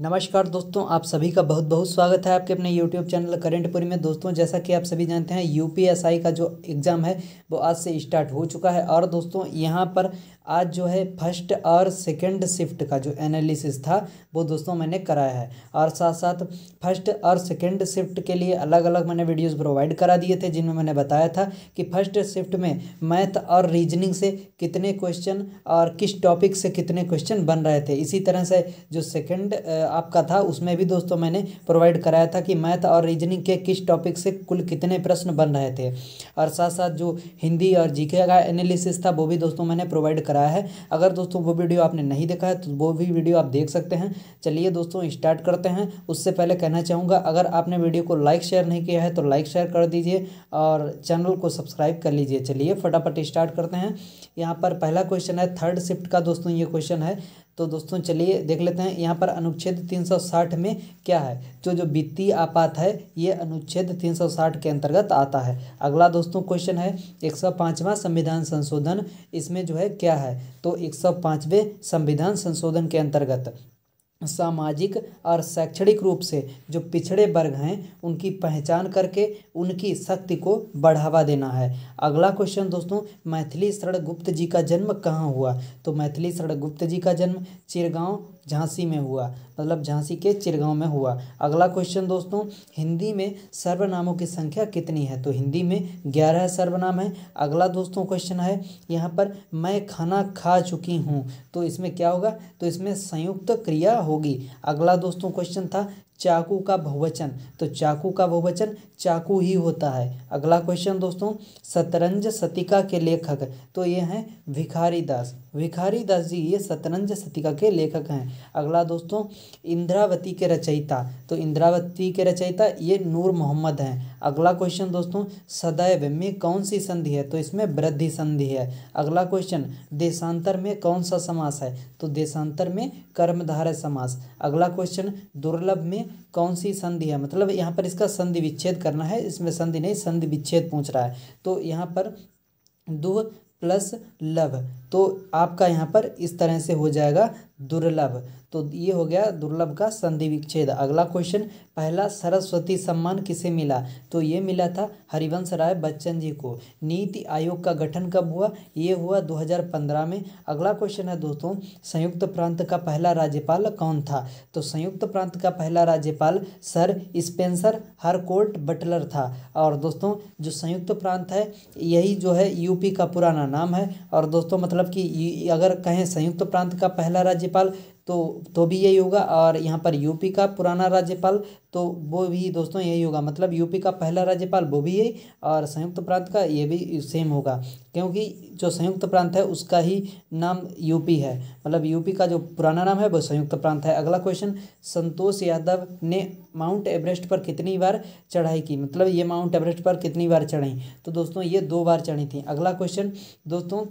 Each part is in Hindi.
नमस्कार दोस्तों आप सभी का बहुत बहुत स्वागत है आपके अपने यूट्यूब चैनल करेंटपुरी में दोस्तों जैसा कि आप सभी जानते हैं यूपीएसआई का जो एग्ज़ाम है वो आज से स्टार्ट हो चुका है और दोस्तों यहाँ पर आज जो है फर्स्ट और सेकंड शिफ्ट का जो एनालिसिस था वो दोस्तों मैंने कराया है और साथ साथ फर्स्ट और सेकंड शिफ्ट के लिए अलग अलग मैंने वीडियोस प्रोवाइड करा दिए थे जिनमें मैंने बताया था कि फर्स्ट शिफ्ट में मैथ और रीजनिंग से कितने क्वेश्चन और किस टॉपिक से कितने क्वेश्चन बन रहे थे इसी तरह से जो सेकेंड आपका था उसमें भी दोस्तों मैंने प्रोवाइड कराया था कि मैथ और रीजनिंग के किस टॉपिक से कुल कितने प्रश्न बन रहे थे और साथ साथ जो हिंदी और जीके का एनालिसिस था वो भी दोस्तों मैंने प्रोवाइड कराया है अगर दोस्तों वो वीडियो आपने नहीं देखा है तो वो भी वीडियो आप देख सकते हैं चलिए दोस्तों स्टार्ट करते हैं उससे पहले कहना चाहूँगा अगर आपने वीडियो को लाइक शेयर नहीं किया है तो लाइक शेयर कर दीजिए और चैनल को सब्सक्राइब कर लीजिए चलिए फटाफट स्टार्ट करते हैं यहाँ पर पहला क्वेश्चन है थर्ड शिफ्ट का दोस्तों ये क्वेश्चन है तो दोस्तों चलिए देख लेते हैं यहाँ पर अनुच्छेद 360 में क्या है जो जो वित्तीय आपात है ये अनुच्छेद 360 के अंतर्गत आता है अगला दोस्तों क्वेश्चन है एक संविधान संशोधन इसमें जो है क्या है तो एक संविधान संशोधन के अंतर्गत सामाजिक और शैक्षणिक रूप से जो पिछड़े वर्ग हैं उनकी पहचान करके उनकी शक्ति को बढ़ावा देना है अगला क्वेश्चन दोस्तों मैथिली शरण गुप्त जी का जन्म कहाँ हुआ तो मैथिली शरण गुप्त जी का जन्म चिरगांव झांसी में हुआ मतलब झांसी के चिरगांव में हुआ अगला क्वेश्चन दोस्तों हिंदी में सर्वनामों की संख्या कितनी है तो हिंदी में ग्यारह सर्वनाम है अगला दोस्तों क्वेश्चन है यहाँ पर मैं खाना खा चुकी हूँ तो इसमें क्या होगा तो इसमें संयुक्त क्रिया होगी अगला दोस्तों क्वेश्चन था चाकू का बहुवचन तो चाकू का बहुवचन चाकू ही होता है अगला क्वेश्चन दोस्तों शतरंज सतिका के लेखक तो ये हैं भिखारी दास भिखारी दास जी ये शतरंज सतिका के लेखक हैं अगला दोस्तों इंद्रावती के रचयिता तो इंद्रावती के रचयिता ये नूर मोहम्मद हैं अगला क्वेश्चन दोस्तों सदैव में कौन सी संधि है तो इसमें वृद्धि संधि है अगला क्वेश्चन देशांतर में कौन सा समास है तो देशांतर में कर्मधारय समास अगला क्वेश्चन दुर्लभ में कौन सी संधि है मतलब यहाँ पर इसका संधि विच्छेद करना है इसमें संधि नहीं संधि विच्छेद पूछ रहा है तो यहाँ पर दो प्लस लव तो आपका यहाँ पर इस तरह से हो जाएगा दुर्लभ तो ये हो गया दुर्लभ का संधि विच्छेद अगला क्वेश्चन पहला सरस्वती सम्मान किसे मिला तो ये मिला था हरिवंश राय बच्चन जी को नीति आयोग का गठन कब हुआ ये हुआ 2015 में अगला क्वेश्चन है दोस्तों संयुक्त प्रांत का पहला राज्यपाल कौन था तो संयुक्त प्रांत का पहला राज्यपाल सर स्पेंसर हरकोर्ट बटलर था और दोस्तों जो संयुक्त प्रांत है यही जो है यूपी का पुराना नाम है और दोस्तों मतलब कि अगर कहें संयुक्त प्रांत का पहला राज्य राज्यपाल तो तो भी यही होगा और यहाँ पर यूपी का पुराना राज्यपाल तो वो भी दोस्तों यही होगा मतलब यूपी का पहला राज्यपाल वो भी यही और संयुक्त प्रांत का ये भी सेम होगा क्योंकि जो संयुक्त प्रांत है उसका ही नाम यूपी है मतलब यूपी का जो पुराना नाम है वो संयुक्त प्रांत है अगला क्वेश्चन संतोष यादव ने माउंट एवरेस्ट पर कितनी बार चढ़ाई की मतलब ये माउंट एवरेस्ट पर कितनी बार चढ़ाई तो दोस्तों ये दो बार चढ़ी थी अगला क्वेश्चन दोस्तों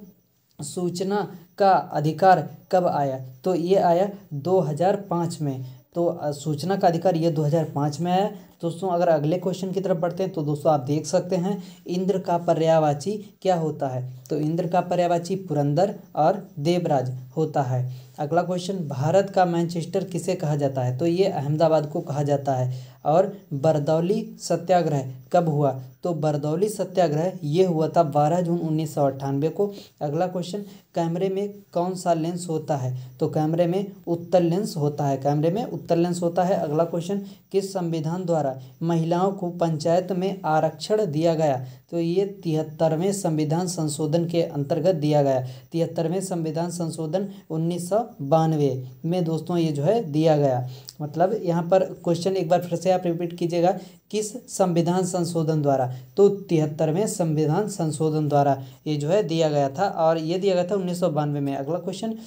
सूचना का अधिकार कब आया तो ये आया 2005 में तो सूचना का अधिकार ये 2005 में आया दोस्तों अगर अगले क्वेश्चन की तरफ बढ़ते हैं तो दोस्तों आप देख सकते हैं इंद्र का पर्यावाची क्या होता है तो इंद्र का पर्यावाची पुरंदर और देवराज होता है अगला क्वेश्चन भारत का मैनचेस्टर किसे कहा जाता है तो ये अहमदाबाद को कहा जाता है और बरदौली सत्याग्रह कब हुआ तो बरदौली सत्याग्रह ये हुआ था बारह जून उन्नीस सौ को अगला क्वेश्चन कैमरे में कौन सा लेंस होता है तो कैमरे में उत्तर लेंस होता है कैमरे में उत्तर लेंस होता है अगला क्वेश्चन किस संविधान द्वारा महिलाओं को पंचायत में आरक्षण दिया गया तो ये तिहत्तरवें संविधान संशोधन के अंतर्गत दिया गया तिहत्तरवें संविधान संशोधन उन्नीस सौ बानवे में दोस्तों ये जो है दिया गया मतलब यहाँ पर क्वेश्चन एक बार फिर से आप रिपीट कीजिएगा किस संविधान संशोधन द्वारा तो तिहत्तरवें संविधान संशोधन द्वारा ये जो है दिया गया था और ये दिया गया था उन्नीस में अगला क्वेश्चन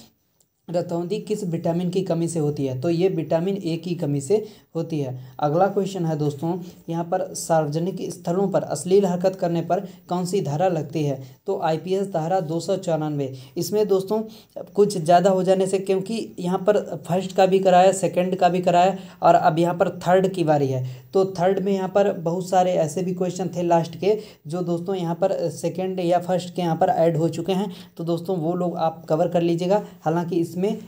रतौंधी किस विटामिन की कमी से होती है तो ये विटामिन ए की कमी से होती है अगला क्वेश्चन है दोस्तों यहाँ पर सार्वजनिक स्थलों पर अश्लील हरकत करने पर कौन सी धारा लगती है तो आईपीएस धारा दो सौ चौरानवे इसमें दोस्तों कुछ ज़्यादा हो जाने से क्योंकि यहाँ पर फर्स्ट का भी कराया सेकेंड का भी कराया और अब यहाँ पर थर्ड की बारी है तो थर्ड में यहाँ पर बहुत सारे ऐसे भी क्वेश्चन थे लास्ट के जो दोस्तों यहाँ पर सेकेंड या फर्स्ट के यहाँ पर ऐड हो चुके हैं तो दोस्तों वो लोग आप कवर कर लीजिएगा हालाँकि इस इसमें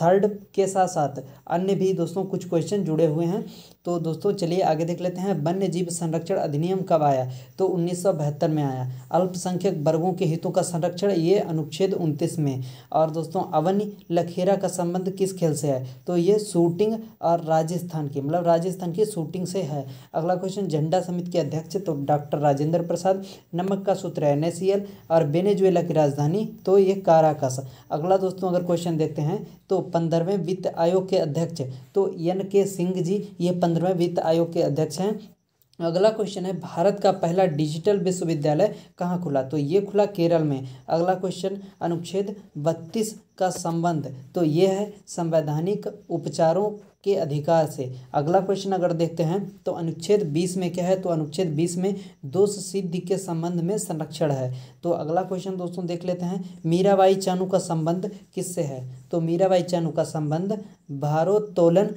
थर्ड के साथ साथ अन्य भी दोस्तों कुछ क्वेश्चन जुड़े हुए हैं तो दोस्तों चलिए आगे देख लेते हैं वन्य जीव संरक्षण अधिनियम कब आया तो उन्नीस में आया अल्पसंख्यक वर्गों के हितों का संरक्षण ये अनुच्छेद उनतीस में और दोस्तों अवनी लखेरा का संबंध किस खेल से है तो ये शूटिंग और राजस्थान की मतलब राजस्थान की शूटिंग से है अगला क्वेश्चन झंडा समिति के अध्यक्ष तो डॉक्टर राजेंद्र प्रसाद नमक का सूत्र है एन और बेनेजुएला की राजधानी तो ये काराकस अगला दोस्तों अगर क्वेश्चन क्वेश्चन देखते हैं तो पंद्रहवें वित्त आयोग के अध्यक्ष तो एन के सिंह जी ये पंद्रहवें वित्त आयोग के अध्यक्ष हैं अगला क्वेश्चन है भारत का पहला डिजिटल विश्वविद्यालय कहाँ खुला तो ये खुला केरल में अगला क्वेश्चन अनुच्छेद बत्तीस का संबंध तो ये है संवैधानिक उपचारों के अधिकार से अगला क्वेश्चन अगर देखते हैं तो अनुच्छेद 20 में क्या है तो अनुच्छेद 20 में दोष सिद्धि के संबंध में संरक्षण है तो अगला क्वेश्चन दोस्तों देख लेते हैं मीराबाई चानू का संबंध किससे है तो मीराबाई चानू का संबंध भारोत्तोलन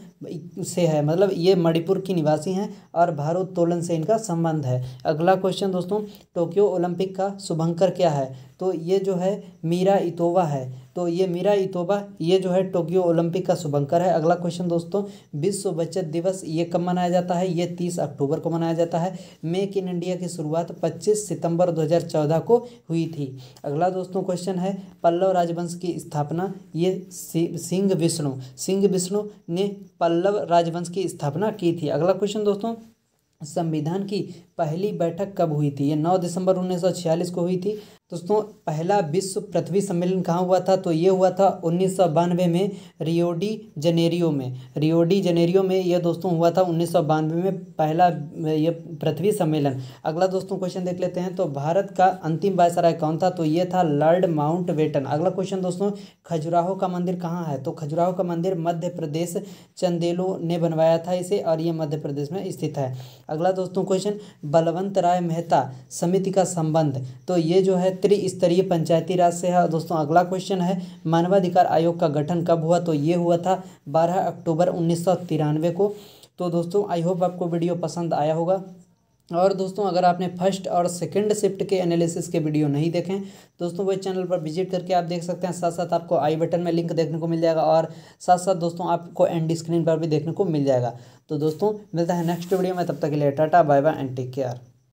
से है मतलब ये मणिपुर की निवासी हैं और भारोत्तोलन से इनका संबंध है अगला क्वेश्चन दोस्तों टोक्यो ओलंपिक का शुभंकर क्या है तो ये जो है मीरा इतोवा है तो ये मीरा इतोबा ये जो है टोक्यो ओलंपिक का शुभंकर है अगला क्वेश्चन दोस्तों विश्व बचत दिवस ये कब मनाया जाता है ये तीस अक्टूबर को मनाया जाता है मेक इन इंडिया की शुरुआत पच्चीस सितंबर 2014 को हुई थी अगला दोस्तों क्वेश्चन है पल्लव राजवंश की स्थापना ये सिंह विष्णु सिंह विष्णु ने पल्लव राजवंश की स्थापना की थी अगला क्वेश्चन दोस्तों संविधान की पहली बैठक कब हुई थी ये नौ दिसंबर छियालीस को हुई थी दोस्तों पहला विश्व पृथ्वी सम्मेलन कहाँ हुआ था तो ये हुआ था उन्नीस सौ बानवे में रियोडी जनेरियो में रियोडी जनेरियो में यह दोस्तों हुआ था उन्नीस सौ बानवे में पहला ये पृथ्वी सम्मेलन अगला दोस्तों क्वेश्चन देख लेते हैं तो भारत का अंतिम वायसराय कौन था तो ये था लॉर्ड माउंट वेटन अगला क्वेश्चन दोस्तों खजुराहो का मंदिर कहाँ है तो खजुराहो का मंदिर मध्य प्रदेश चंदेलो ने बनवाया था इसे और ये मध्य प्रदेश में स्थित है अगला दोस्तों क्वेश्चन बलवंत राय मेहता समिति का संबंध तो ये जो है त्रिस्तरीय पंचायती राज से है दोस्तों अगला क्वेश्चन है मानवाधिकार आयोग का गठन कब हुआ तो ये हुआ था बारह अक्टूबर उन्नीस को तो दोस्तों आई होप आपको वीडियो पसंद आया होगा और दोस्तों अगर आपने फर्स्ट और सेकंड शिफ्ट के एनालिसिस के वीडियो नहीं देखें दोस्तों वही चैनल पर विजिट करके आप देख सकते हैं साथ साथ आपको आई बटन में लिंक देखने को मिल जाएगा और साथ साथ दोस्तों आपको एंड स्क्रीन पर भी देखने को मिल जाएगा तो दोस्तों मिलता है नेक्स्ट वीडियो में तब तक के लिए tata bye bye and take care